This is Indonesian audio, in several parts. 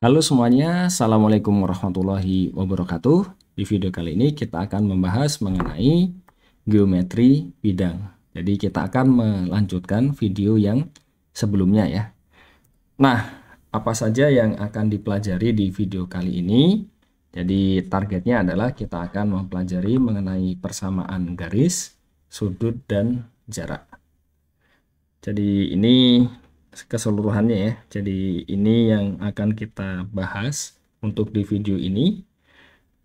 Halo semuanya, Assalamualaikum warahmatullahi wabarakatuh. Di video kali ini kita akan membahas mengenai geometri bidang. Jadi kita akan melanjutkan video yang sebelumnya ya. Nah, apa saja yang akan dipelajari di video kali ini? Jadi targetnya adalah kita akan mempelajari mengenai persamaan garis, sudut, dan jarak. Jadi ini keseluruhannya ya. Jadi ini yang akan kita bahas untuk di video ini.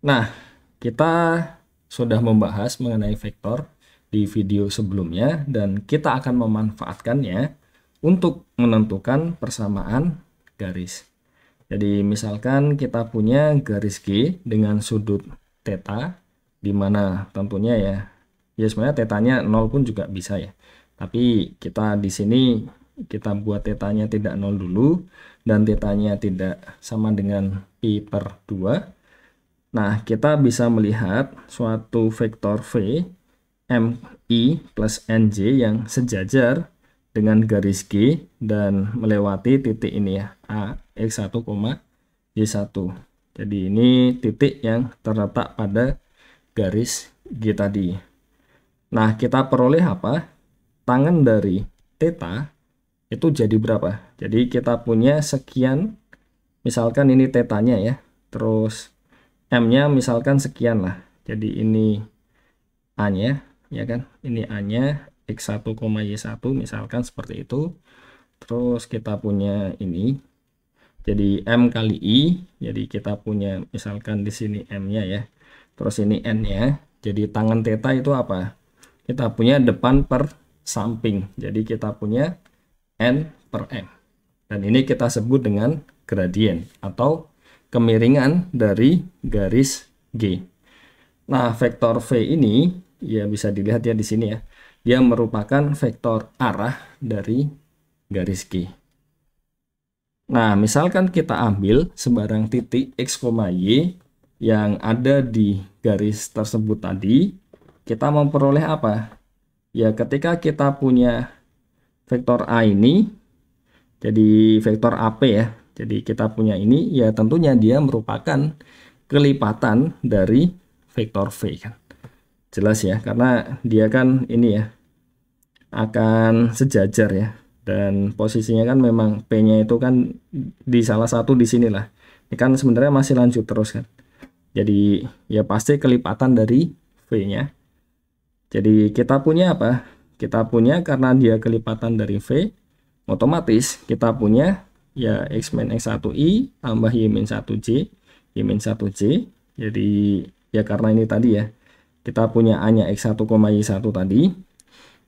Nah, kita sudah membahas mengenai vektor di video sebelumnya dan kita akan memanfaatkannya untuk menentukan persamaan garis. Jadi misalkan kita punya garis G dengan sudut theta di mana tentunya ya ya sebenarnya tetanya nol pun juga bisa ya. Tapi kita di sini kita buat tetanya tidak nol dulu dan tetanya tidak sama dengan pi per 2 nah kita bisa melihat suatu vektor V m i plus NJ yang sejajar dengan garis G dan melewati titik ini ya A X1, Y1 jadi ini titik yang terletak pada garis G tadi nah kita peroleh apa? tangan dari Teta itu jadi berapa jadi kita punya sekian misalkan ini tetanya ya terus M nya misalkan sekian lah jadi ini A nya ya kan ini A nya X1, Y1 misalkan seperti itu terus kita punya ini jadi M kali I jadi kita punya misalkan di sini M nya ya terus ini N nya jadi tangan teta itu apa kita punya depan per samping jadi kita punya n per m Dan ini kita sebut dengan gradien atau kemiringan dari garis G. Nah, vektor V ini ya bisa dilihat ya di sini ya. Dia merupakan vektor arah dari garis G. Nah, misalkan kita ambil sebarang titik x, y yang ada di garis tersebut tadi, kita memperoleh apa? Ya, ketika kita punya vektor A ini jadi vektor AP ya. Jadi kita punya ini ya tentunya dia merupakan kelipatan dari vektor V kan. Jelas ya karena dia kan ini ya akan sejajar ya dan posisinya kan memang P-nya itu kan di salah satu di sinilah. Ini kan sebenarnya masih lanjut terus kan. Jadi ya pasti kelipatan dari V-nya. Jadi kita punya apa? kita punya karena dia kelipatan dari V otomatis kita punya ya X min X1I tambah Y min 1J Y min 1J jadi ya karena ini tadi ya kita punya A nya X1, Y1 tadi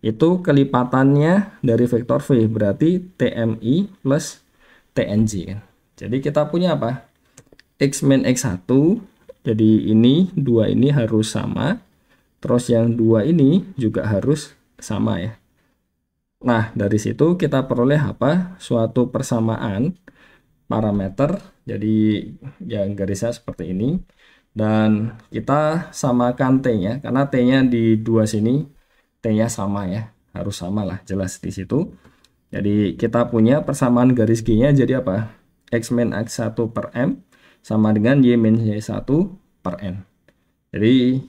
itu kelipatannya dari vektor V berarti TMI plus TNJ kan jadi kita punya apa X min X1 jadi ini dua ini harus sama terus yang dua ini juga harus sama ya. Nah, dari situ kita peroleh apa? Suatu persamaan parameter. Jadi yang garisnya seperti ini dan kita samakan T-nya karena T-nya di dua sini T-nya sama ya. Harus sama lah jelas di situ. Jadi kita punya persamaan garis G-nya jadi apa? X min X1 per M sama dengan Y min Y1 per N. Jadi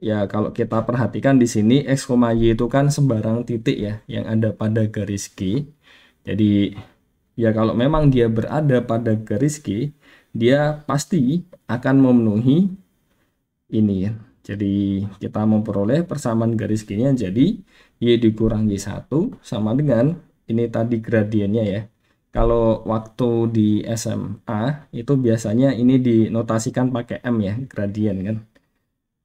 Ya, kalau kita perhatikan di sini x, y itu kan sembarang titik ya yang ada pada garis G. Jadi ya kalau memang dia berada pada garis G, dia pasti akan memenuhi ini ya. Jadi kita memperoleh persamaan garis G-nya jadi Y dikurang Y1 sama dengan ini tadi gradiennya ya. Kalau waktu di SMA itu biasanya ini dinotasikan pakai M ya, gradien kan.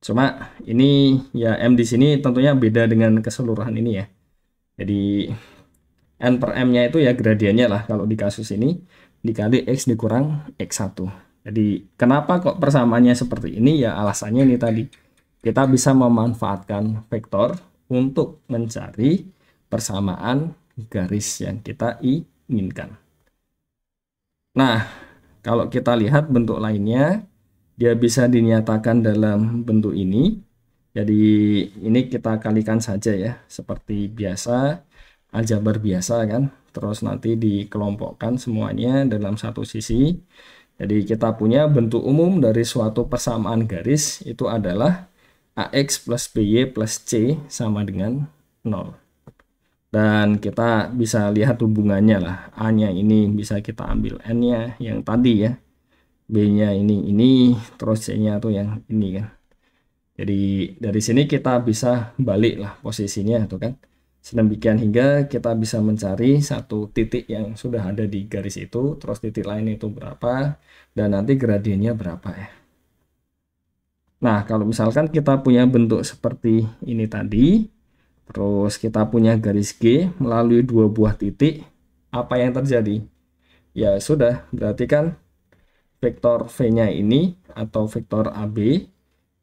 Cuma ini ya M di sini tentunya beda dengan keseluruhan ini ya. Jadi N per M-nya itu ya gradiennya lah kalau di kasus ini dikali X dikurang X1. Jadi kenapa kok persamaannya seperti ini ya alasannya ini tadi. Kita bisa memanfaatkan vektor untuk mencari persamaan garis yang kita inginkan. Nah, kalau kita lihat bentuk lainnya, dia bisa dinyatakan dalam bentuk ini. Jadi ini kita kalikan saja ya, seperti biasa, aljabar biasa kan. Terus nanti dikelompokkan semuanya dalam satu sisi. Jadi kita punya bentuk umum dari suatu persamaan garis itu adalah AX plus BY plus C sama dengan 0. Dan kita bisa lihat hubungannya lah. A-nya ini bisa kita ambil N-nya yang tadi ya B-nya ini ini terus C-nya tuh yang ini kan. Jadi dari sini kita bisa balik lah posisinya tuh kan. Sedemikian hingga kita bisa mencari satu titik yang sudah ada di garis itu, terus titik lain itu berapa dan nanti gradiennya berapa ya. Nah, kalau misalkan kita punya bentuk seperti ini tadi, terus kita punya garis G melalui dua buah titik, apa yang terjadi? Ya sudah, berarti kan vektor V-nya ini atau vektor AB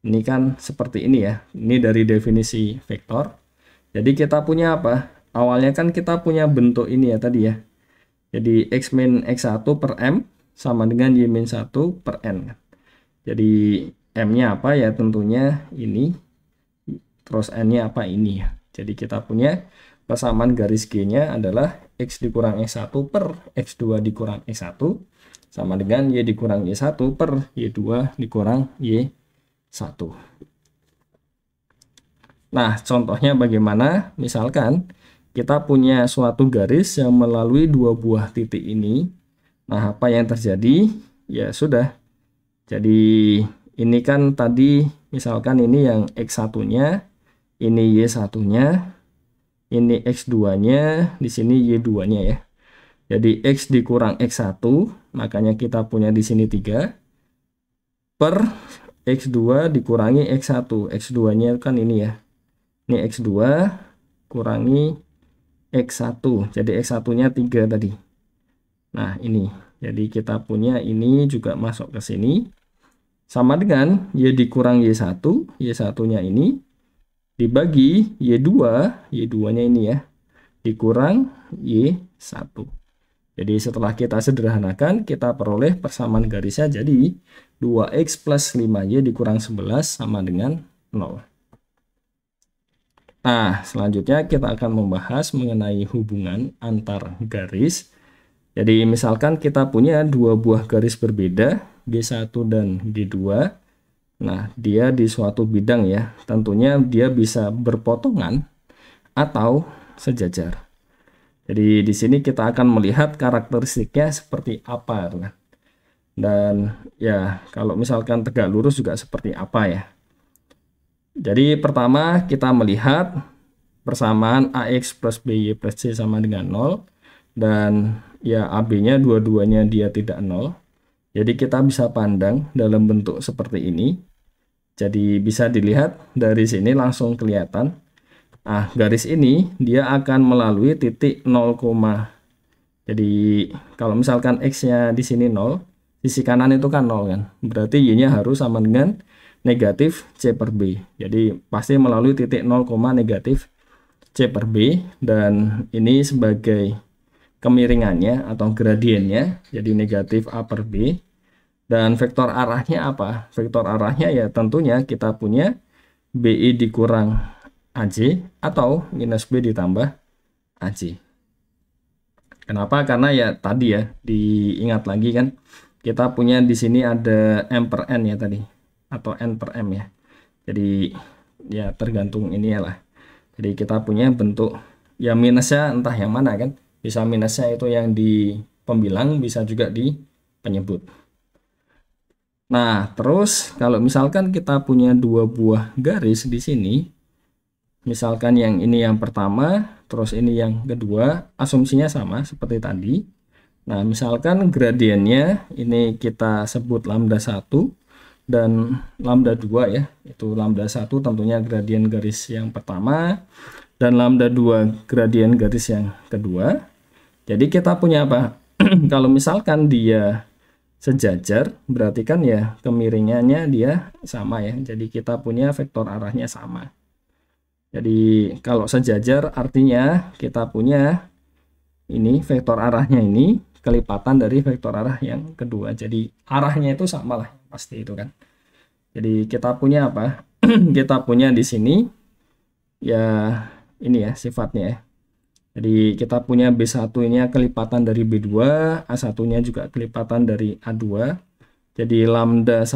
ini kan seperti ini ya. Ini dari definisi vektor. Jadi kita punya apa? Awalnya kan kita punya bentuk ini ya tadi ya. Jadi X min X1 per M sama dengan Y min 1 per N. Kan. Jadi M-nya apa ya tentunya ini. Terus N-nya apa ini ya. Jadi kita punya persamaan garis G-nya adalah X dikurang X1 per X2 dikurang X1 sama dengan Y dikurang Y1 per Y2 dikurang Y1. Nah, contohnya bagaimana? Misalkan kita punya suatu garis yang melalui dua buah titik ini. Nah, apa yang terjadi? Ya, sudah. Jadi, ini kan tadi misalkan ini yang X1-nya, ini Y1-nya, ini X2-nya, di sini Y2-nya ya. Jadi X dikurang X1, makanya kita punya di sini 3 per X2 dikurangi X1. X2-nya kan ini ya. Ini X2 kurangi X1. Jadi X1-nya 3 tadi. Nah, ini. Jadi kita punya ini juga masuk ke sini. Sama dengan Y dikurang Y1. Y1-nya ini dibagi Y2. Y2-nya ini ya. Dikurang Y1. Jadi setelah kita sederhanakan, kita peroleh persamaan garisnya jadi 2x plus 5y dikurang 11 sama dengan 0. Nah, selanjutnya kita akan membahas mengenai hubungan antar garis. Jadi misalkan kita punya dua buah garis berbeda, G1 dan G2. Nah, dia di suatu bidang ya, tentunya dia bisa berpotongan atau sejajar. Jadi di sini kita akan melihat karakteristiknya seperti apa. Nah, dan ya kalau misalkan tegak lurus juga seperti apa ya jadi pertama kita melihat persamaan AX plus BY plus C sama dengan 0 dan ya AB nya dua-duanya dia tidak 0 jadi kita bisa pandang dalam bentuk seperti ini jadi bisa dilihat dari sini langsung kelihatan Nah, garis ini dia akan melalui titik 0, jadi kalau misalkan x-nya di sini 0, sisi kanan itu kan 0 kan. Berarti y-nya harus sama dengan negatif c per b. Jadi pasti melalui titik 0, negatif c per b dan ini sebagai kemiringannya atau gradiennya jadi negatif a per b dan vektor arahnya apa? Vektor arahnya ya tentunya kita punya BI dikurang AC atau minus B ditambah AC. Kenapa? Karena ya tadi ya diingat lagi kan kita punya di sini ada M per N ya tadi atau N per M ya. Jadi ya tergantung ini ya lah. Jadi kita punya bentuk ya minusnya entah yang mana kan. Bisa minusnya itu yang di pembilang bisa juga di penyebut. Nah terus kalau misalkan kita punya dua buah garis di sini misalkan yang ini yang pertama terus ini yang kedua asumsinya sama seperti tadi nah misalkan gradiennya ini kita sebut lambda 1 dan lambda 2 ya itu lambda 1 tentunya gradien garis yang pertama dan lambda 2 gradien garis yang kedua jadi kita punya apa kalau misalkan dia sejajar berarti kan ya kemiringannya dia sama ya jadi kita punya vektor arahnya sama jadi kalau sejajar artinya kita punya ini vektor arahnya ini kelipatan dari vektor arah yang kedua. Jadi arahnya itu sama lah pasti itu kan. Jadi kita punya apa? kita punya di sini ya ini ya sifatnya ya. Jadi kita punya B1 ini kelipatan dari B2, A1-nya juga kelipatan dari A2. Jadi lambda 1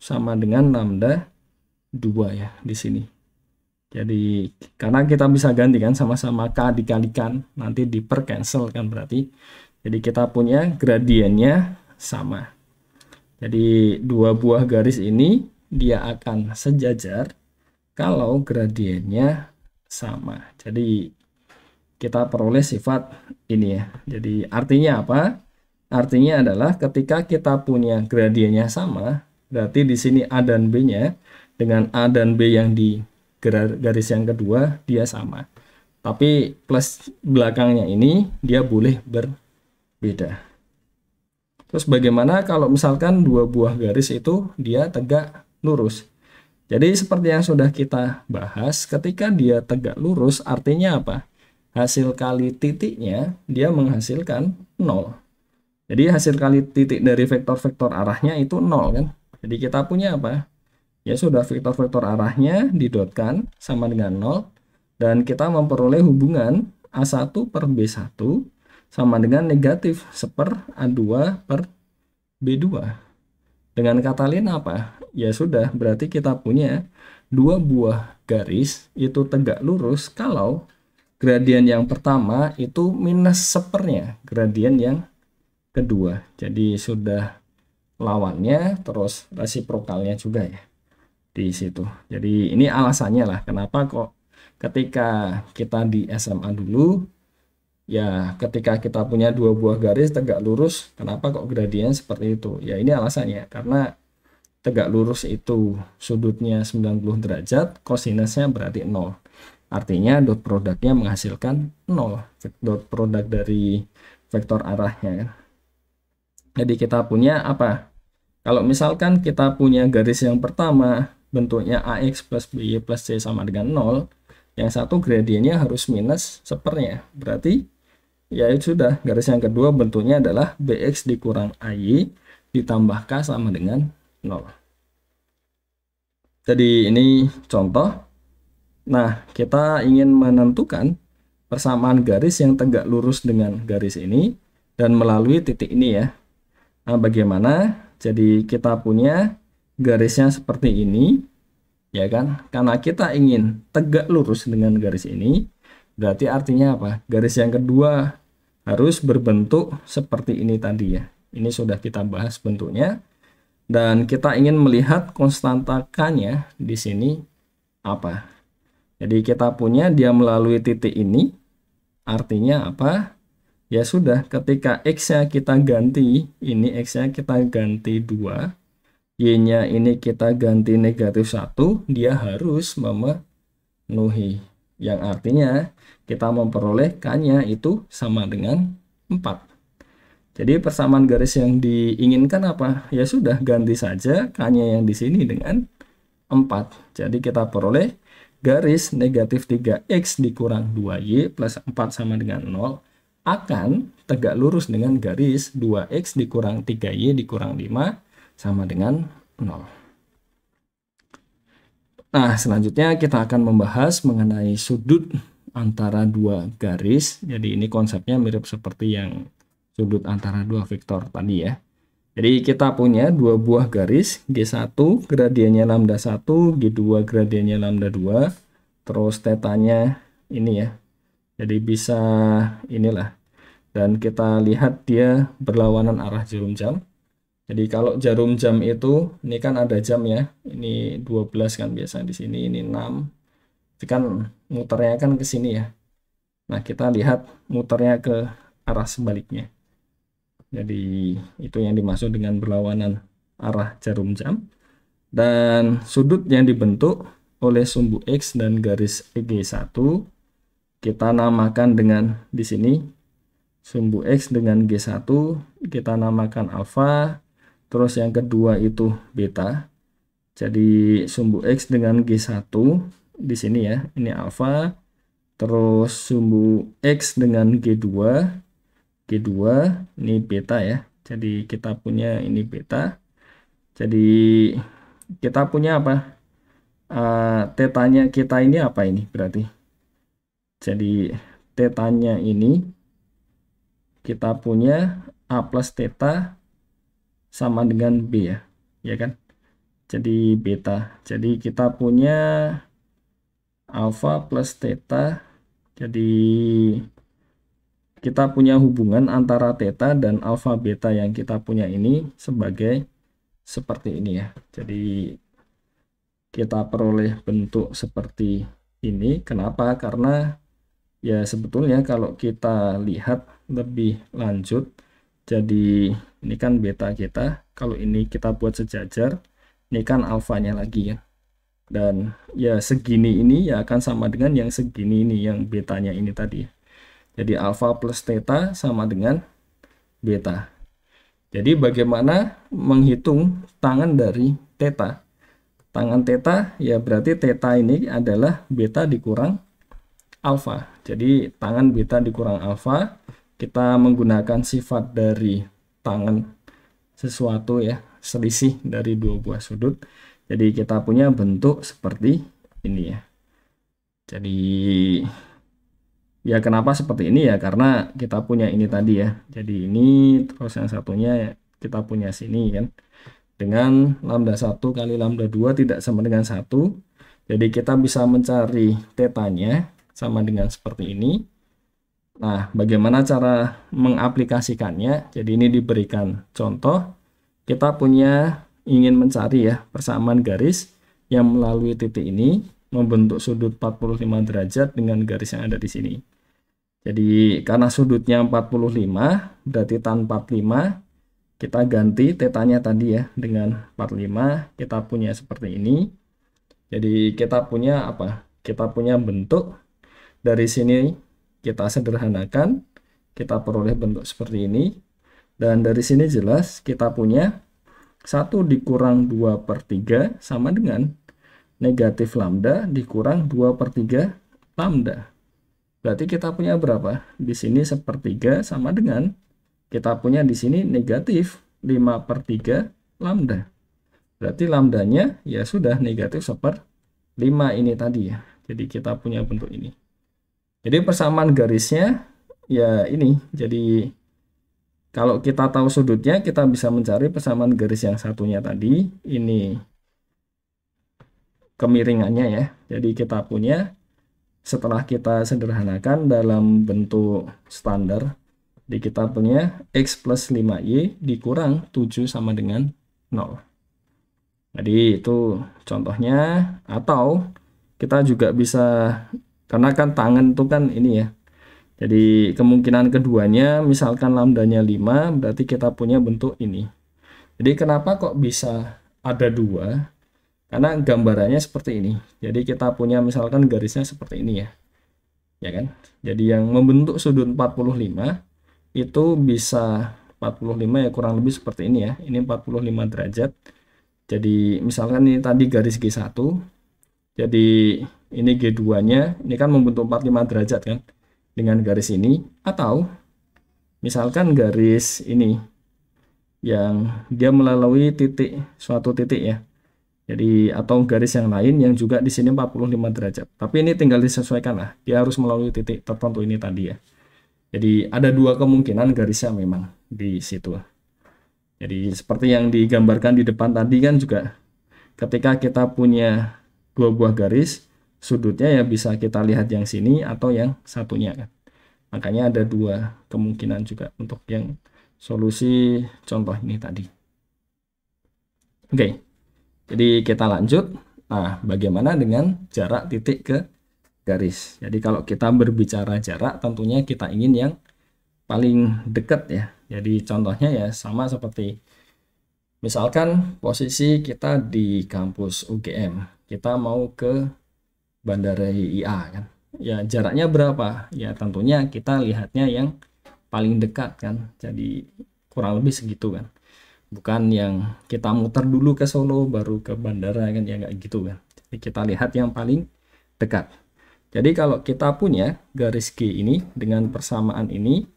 sama dengan lambda 2 ya di sini. Jadi karena kita bisa ganti kan sama-sama K dikalikan nanti di cancel kan berarti. Jadi kita punya gradiennya sama. Jadi dua buah garis ini dia akan sejajar kalau gradiennya sama. Jadi kita peroleh sifat ini ya. Jadi artinya apa? Artinya adalah ketika kita punya gradiennya sama, berarti di sini A dan B-nya dengan A dan B yang di garis yang kedua dia sama. Tapi plus belakangnya ini dia boleh berbeda. Terus bagaimana kalau misalkan dua buah garis itu dia tegak lurus? Jadi seperti yang sudah kita bahas, ketika dia tegak lurus artinya apa? Hasil kali titiknya dia menghasilkan nol Jadi hasil kali titik dari vektor-vektor arahnya itu nol kan? Jadi kita punya apa? Ya sudah vektor-vektor arahnya didotkan sama dengan 0 dan kita memperoleh hubungan A1 per B1 sama dengan negatif 1 per A2 per B2. Dengan kata lain apa? Ya sudah berarti kita punya dua buah garis itu tegak lurus kalau gradien yang pertama itu minus sepernya gradien yang kedua. Jadi sudah lawannya terus resiprokalnya juga ya di situ. Jadi ini alasannya lah kenapa kok ketika kita di SMA dulu ya ketika kita punya dua buah garis tegak lurus kenapa kok gradien seperti itu ya ini alasannya karena tegak lurus itu sudutnya 90 derajat kosinusnya berarti 0 artinya dot produknya menghasilkan 0 dot produk dari vektor arahnya kan? jadi kita punya apa kalau misalkan kita punya garis yang pertama bentuknya AX plus BY plus C sama dengan 0, yang satu gradiennya harus minus sepernya. Berarti ya itu sudah garis yang kedua bentuknya adalah BX dikurang AY ditambah K sama dengan 0. Jadi ini contoh. Nah, kita ingin menentukan persamaan garis yang tegak lurus dengan garis ini dan melalui titik ini ya. Nah, bagaimana? Jadi kita punya garisnya seperti ini ya kan karena kita ingin tegak lurus dengan garis ini berarti artinya apa garis yang kedua harus berbentuk seperti ini tadi ya ini sudah kita bahas bentuknya dan kita ingin melihat konstanta k-nya di sini apa jadi kita punya dia melalui titik ini artinya apa ya sudah ketika x-nya kita ganti ini x-nya kita ganti dua Y-nya ini kita ganti negatif 1, dia harus memenuhi. Yang artinya kita memperoleh K-nya itu sama dengan 4. Jadi persamaan garis yang diinginkan apa? Ya sudah, ganti saja K-nya yang di sini dengan 4. Jadi kita peroleh garis negatif 3X dikurang 2Y plus 4 sama dengan 0 akan tegak lurus dengan garis 2X dikurang 3Y dikurang 5 sama dengan 0. Nah, selanjutnya kita akan membahas mengenai sudut antara dua garis. Jadi ini konsepnya mirip seperti yang sudut antara dua vektor tadi ya. Jadi kita punya dua buah garis, G1 gradiennya lambda 1, G2 gradiennya lambda 2, terus tetanya ini ya. Jadi bisa inilah. Dan kita lihat dia berlawanan arah jarum jam. Jadi kalau jarum jam itu, ini kan ada jam ya, ini 12 kan biasa di sini, ini 6. Itu kan muternya kan ke sini ya. Nah kita lihat muternya ke arah sebaliknya. Jadi itu yang dimaksud dengan berlawanan arah jarum jam. Dan sudut yang dibentuk oleh sumbu X dan garis EG1 kita namakan dengan di sini sumbu X dengan G1 kita namakan alpha. Terus yang kedua itu beta. Jadi sumbu X dengan G1 di sini ya, ini alfa. Terus sumbu X dengan G2, G2 ini beta ya. Jadi kita punya ini beta. Jadi kita punya apa? Uh, tetanya kita ini apa ini berarti? Jadi tetanya ini kita punya A plus theta sama dengan B ya ya kan jadi beta jadi kita punya alpha plus theta jadi kita punya hubungan antara theta dan alpha beta yang kita punya ini sebagai seperti ini ya jadi kita peroleh bentuk seperti ini kenapa karena ya sebetulnya kalau kita lihat lebih lanjut jadi ini kan beta kita kalau ini kita buat sejajar ini kan alfanya lagi ya dan ya segini ini ya akan sama dengan yang segini ini yang betanya ini tadi jadi alfa plus theta sama dengan beta jadi bagaimana menghitung tangan dari theta tangan theta ya berarti theta ini adalah beta dikurang alfa jadi tangan beta dikurang alfa kita menggunakan sifat dari tangan sesuatu ya selisih dari dua buah sudut jadi kita punya bentuk seperti ini ya jadi ya kenapa seperti ini ya karena kita punya ini tadi ya jadi ini terus yang satunya ya, kita punya sini kan dengan lambda 1 kali lambda 2 tidak sama dengan satu jadi kita bisa mencari tetanya sama dengan seperti ini Nah, bagaimana cara mengaplikasikannya? Jadi ini diberikan contoh. Kita punya ingin mencari ya persamaan garis yang melalui titik ini membentuk sudut 45 derajat dengan garis yang ada di sini. Jadi karena sudutnya 45, berarti tan 45 kita ganti tetanya tadi ya dengan 45 kita punya seperti ini. Jadi kita punya apa? Kita punya bentuk dari sini kita sederhanakan kita peroleh bentuk seperti ini dan dari sini jelas kita punya 1 dikurang 2 per 3 sama dengan negatif lambda dikurang 2 per 3 lambda berarti kita punya berapa di sini sepertiga sama dengan kita punya di sini negatif 5 per 3 lambda berarti lambdanya ya sudah negatif seper 5 ini tadi ya jadi kita punya bentuk ini jadi persamaan garisnya ya ini. Jadi kalau kita tahu sudutnya, kita bisa mencari persamaan garis yang satunya tadi. Ini kemiringannya ya. Jadi kita punya setelah kita sederhanakan dalam bentuk standar. Jadi kita punya X plus 5Y dikurang 7 sama dengan 0. Jadi itu contohnya. Atau kita juga bisa karena kan tangan itu kan ini ya jadi kemungkinan keduanya misalkan lambdanya 5 berarti kita punya bentuk ini jadi kenapa kok bisa ada dua karena gambarannya seperti ini jadi kita punya misalkan garisnya seperti ini ya ya kan jadi yang membentuk sudut 45 itu bisa 45 ya kurang lebih seperti ini ya ini 45 derajat jadi misalkan ini tadi garis G1 jadi ini G2-nya, ini kan membentuk 45 derajat kan, dengan garis ini, atau misalkan garis ini, yang dia melalui titik, suatu titik ya, jadi atau garis yang lain yang juga di sini 45 derajat, tapi ini tinggal disesuaikan lah, dia harus melalui titik tertentu ini tadi ya. Jadi ada dua kemungkinan garisnya memang di situ. Jadi seperti yang digambarkan di depan tadi kan juga ketika kita punya dua buah garis, sudutnya ya bisa kita lihat yang sini atau yang satunya kan makanya ada dua kemungkinan juga untuk yang solusi contoh ini tadi oke jadi kita lanjut nah bagaimana dengan jarak titik ke garis jadi kalau kita berbicara jarak tentunya kita ingin yang paling dekat ya jadi contohnya ya sama seperti misalkan posisi kita di kampus UGM kita mau ke bandara IIA kan ya jaraknya berapa ya tentunya kita lihatnya yang paling dekat kan jadi kurang lebih segitu kan bukan yang kita muter dulu ke Solo baru ke bandara kan ya nggak gitu kan jadi kita lihat yang paling dekat jadi kalau kita punya garis G ini dengan persamaan ini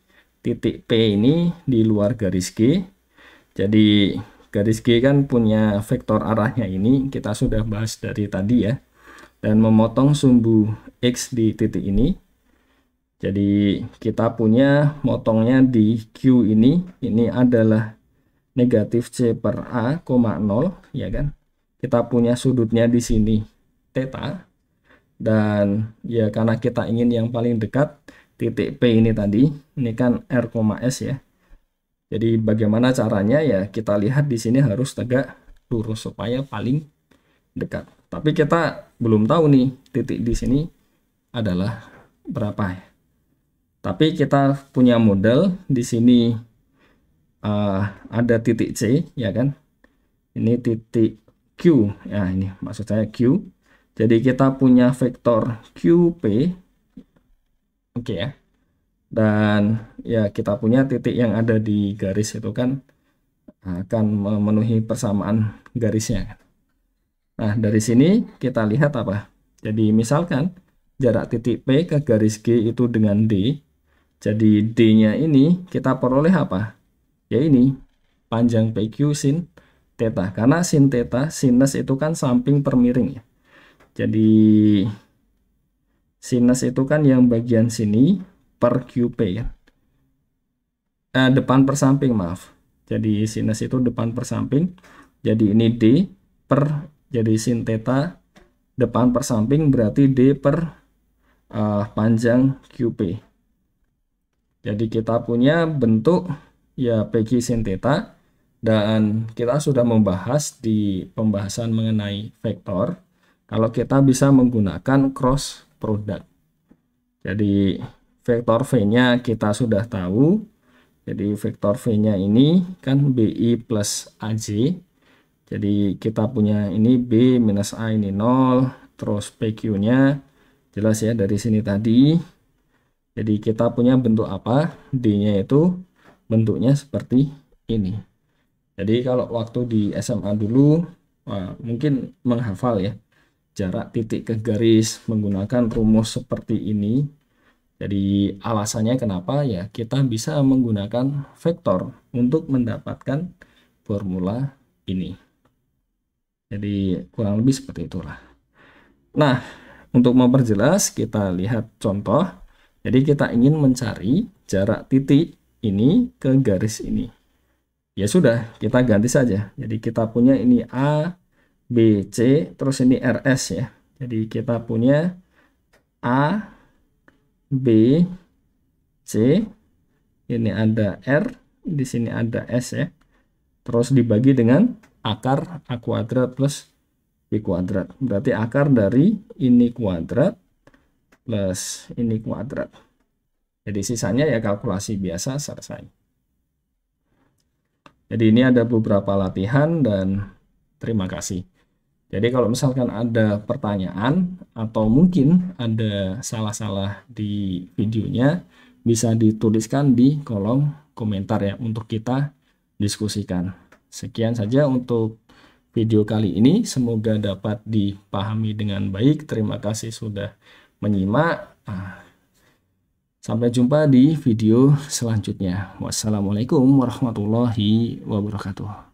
titik P ini di luar garis G jadi garis G kan punya vektor arahnya ini kita sudah bahas dari tadi ya dan memotong sumbu X di titik ini. Jadi kita punya motongnya di Q ini, ini adalah negatif C per A, 0, ya kan? Kita punya sudutnya di sini, theta. Dan ya karena kita ingin yang paling dekat, titik P ini tadi, ini kan R, S ya. Jadi bagaimana caranya ya kita lihat di sini harus tegak lurus supaya paling dekat. Tapi kita belum tahu nih titik di sini adalah berapa ya. Tapi kita punya model di sini uh, ada titik C ya kan. Ini titik Q. Ya ini maksud saya Q. Jadi kita punya vektor QP. Oke okay, ya. Dan ya kita punya titik yang ada di garis itu kan akan memenuhi persamaan garisnya kan. Nah, dari sini kita lihat apa? Jadi, misalkan jarak titik P ke garis G itu dengan D. Jadi, D-nya ini kita peroleh apa? Ya ini, panjang PQ sin theta. Karena sin theta, sinus itu kan samping per miring ya. Jadi, sinus itu kan yang bagian sini per QP ya. Eh, depan persamping maaf. Jadi, sinus itu depan persamping. Jadi, ini D per jadi sin theta depan per samping berarti D per uh, panjang QP. Jadi kita punya bentuk ya PG sin theta dan kita sudah membahas di pembahasan mengenai vektor kalau kita bisa menggunakan cross product. Jadi vektor V-nya kita sudah tahu. Jadi vektor V-nya ini kan BI plus AJ jadi kita punya ini B minus A ini 0, terus PQ-nya jelas ya dari sini tadi. Jadi kita punya bentuk apa? D-nya itu bentuknya seperti ini. Jadi kalau waktu di SMA dulu, mungkin menghafal ya jarak titik ke garis menggunakan rumus seperti ini. Jadi alasannya kenapa ya kita bisa menggunakan vektor untuk mendapatkan formula ini. Jadi kurang lebih seperti itulah. Nah, untuk memperjelas kita lihat contoh. Jadi kita ingin mencari jarak titik ini ke garis ini. Ya sudah, kita ganti saja. Jadi kita punya ini A, B, C, terus ini RS ya. Jadi kita punya A, B, C, ini ada R, di sini ada S ya. Terus dibagi dengan akar A kuadrat plus B kuadrat. Berarti akar dari ini kuadrat plus ini kuadrat. Jadi sisanya ya kalkulasi biasa selesai. Jadi ini ada beberapa latihan dan terima kasih. Jadi kalau misalkan ada pertanyaan atau mungkin ada salah-salah di videonya, bisa dituliskan di kolom komentar ya untuk kita diskusikan. Sekian saja untuk video kali ini. Semoga dapat dipahami dengan baik. Terima kasih sudah menyimak. Ah, sampai jumpa di video selanjutnya. Wassalamualaikum warahmatullahi wabarakatuh.